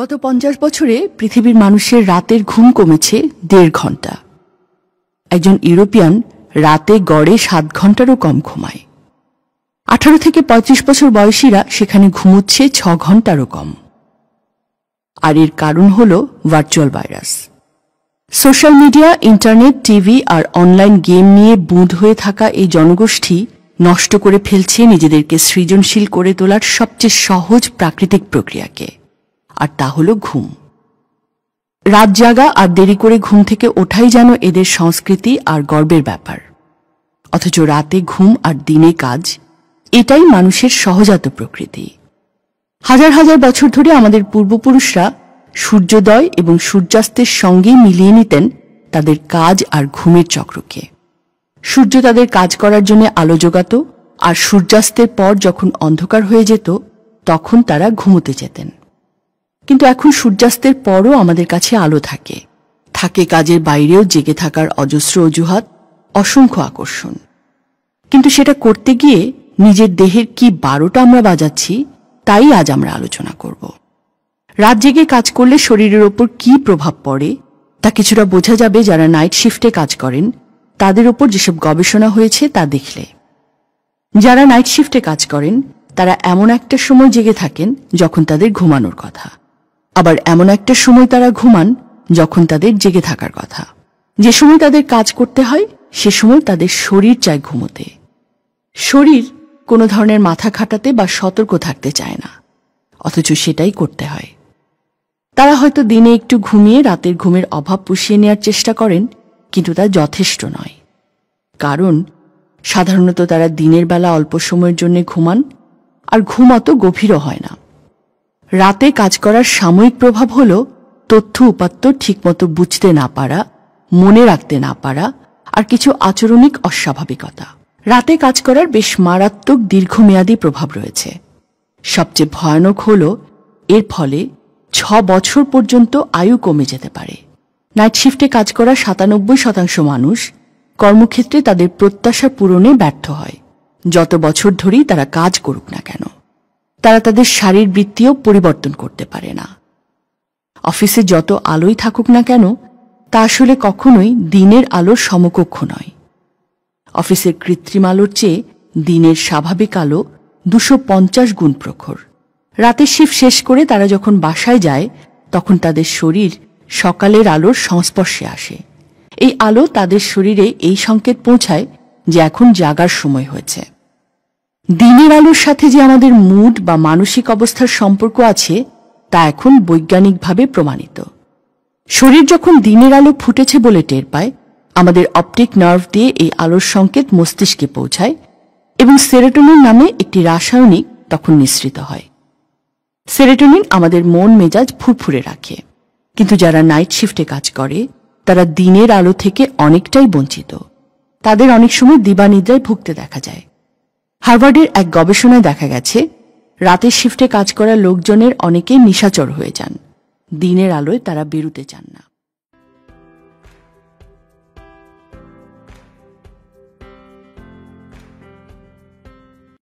গত পঞ্চাশ বছরে পৃথিবীর মানুষের রাতের ঘুম কমেছে দেড় ঘন্টা একজন ইউরোপিয়ান রাতে গড়ে সাত ঘন্টারও কম ঘুমায় আঠারো থেকে পঁয়ত্রিশ বছর বয়সীরা সেখানে ঘুমুচ্ছে ছ ঘন্টারও কম আর এর কারণ হল virtual virus social media internet TV আর অনলাইন গেম নিয়ে বুঁদ হয়ে থাকা এই জনগোষ্ঠী নষ্ট করে ফেলছে নিজেদেরকে সৃজনশীল করে তোলার সবচেয়ে সহজ প্রাকৃতিক প্রক্রিয়াকে আর তা হলো ঘুম রাত জাগা আর দেরি করে ঘুম থেকে ওঠাই যেন এদের সংস্কৃতি আর গর্বের ব্যাপার অথচ রাতে ঘুম আর দিনে কাজ এটাই মানুষের সহজাত প্রকৃতি হাজার হাজার বছর ধরে আমাদের পূর্বপুরুষরা সূর্যোদয় এবং সূর্যাস্তের সঙ্গে মিলিয়ে নিতেন তাদের কাজ আর ঘুমের চক্রকে সূর্য তাদের কাজ করার জন্য আলো জোগাত আর সূর্যাস্তের পর যখন অন্ধকার হয়ে যেত তখন তারা ঘুমোতে যেতেন কিন্তু এখন সূর্যাস্তের পরও আমাদের কাছে আলো থাকে থাকে কাজের বাইরেও জেগে থাকার অজস্র অজুহাত অসংখ্য আকর্ষণ কিন্তু সেটা করতে গিয়ে নিজের দেহের কি বারোটা আমরা বাজাচ্ছি তাই আজ আমরা আলোচনা করব রাত জেগে কাজ করলে শরীরের ওপর কি প্রভাব পড়ে তা কিছুটা বোঝা যাবে যারা নাইট শিফটে কাজ করেন তাদের ওপর যেসব গবেষণা হয়েছে তা দেখলে যারা নাইট শিফটে কাজ করেন তারা এমন একটা সময় জেগে থাকেন যখন তাদের ঘুমানোর কথা আবার এমন একটা সময় তারা ঘুমান যখন তাদের জেগে থাকার কথা যে সময় তাদের কাজ করতে হয় সে সময় তাদের শরীর চায় ঘুমোতে শরীর কোনো ধরনের মাথা খাটাতে বা সতর্ক থাকতে চায় না অথচ সেটাই করতে হয় তারা হয়তো দিনে একটু ঘুমিয়ে রাতের ঘুমের অভাব পুষিয়ে নেওয়ার চেষ্টা করেন কিন্তু তা যথেষ্ট নয় কারণ সাধারণত তারা দিনের বেলা অল্প সময়ের জন্য ঘুমান আর ঘুম অত গভীরও হয় না রাতে কাজ করার সাময়িক প্রভাব হল তথ্য উপাত্ত ঠিকমতো বুঝতে না পারা মনে রাখতে না পারা আর কিছু আচরণিক অস্বাভাবিকতা রাতে কাজ করার বেশ মারাত্মক দীর্ঘমেয়াদী প্রভাব রয়েছে সবচেয়ে ভয়ানক হল এর ফলে ছ বছর পর্যন্ত আয়ু কমে যেতে পারে নাইট শিফটে কাজ করা সাতানব্বই শতাংশ মানুষ কর্মক্ষেত্রে তাদের প্রত্যাশা পূরণে ব্যর্থ হয় যত বছর ধরেই তারা কাজ করুক না কেন তারা তাদের শারীরবৃত্তিও পরিবর্তন করতে পারে না অফিসে যত আলোই থাকুক না কেন তা আসলে কখনোই দিনের আলোর সমকক্ষ নয় অফিসের কৃত্রিম আলোর চেয়ে দিনের স্বাভাবিক আলো দুশো পঞ্চাশ গুণ প্রখর রাতের শিফ শেষ করে তারা যখন বাসায় যায় তখন তাদের শরীর সকালের আলোর সংস্পর্শে আসে এই আলো তাদের শরীরে এই সংকেত পৌঁছায় যে এখন জাগার সময় হয়েছে দিনের আলোর সাথে যে আমাদের মুড বা মানসিক অবস্থার সম্পর্ক আছে তা এখন বৈজ্ঞানিকভাবে প্রমাণিত শরীর যখন দিনের আলো ফুটেছে বলে টের পায় আমাদের অপটিক নার্ভ দিয়ে এই আলোর সংকেত মস্তিষ্কে পৌঁছায় এবং সেরেটোনিন নামে একটি রাসায়নিক তখন নিঃসৃত হয় সেরেটোনিন আমাদের মন মেজাজ ফুরফুরে রাখে কিন্তু যারা নাইট শিফটে কাজ করে তারা দিনের আলো থেকে অনেকটাই বঞ্চিত তাদের অনেক সময় দিবানিদ্রায় ভুগতে দেখা যায় হার্ভার্ডের এক গবেষণায় দেখা গেছে রাতের শিফটে কাজ করা লোকজনের অনেকে নিশাচর হয়ে যান দিনের আলোয় তারা বেরুতে চান না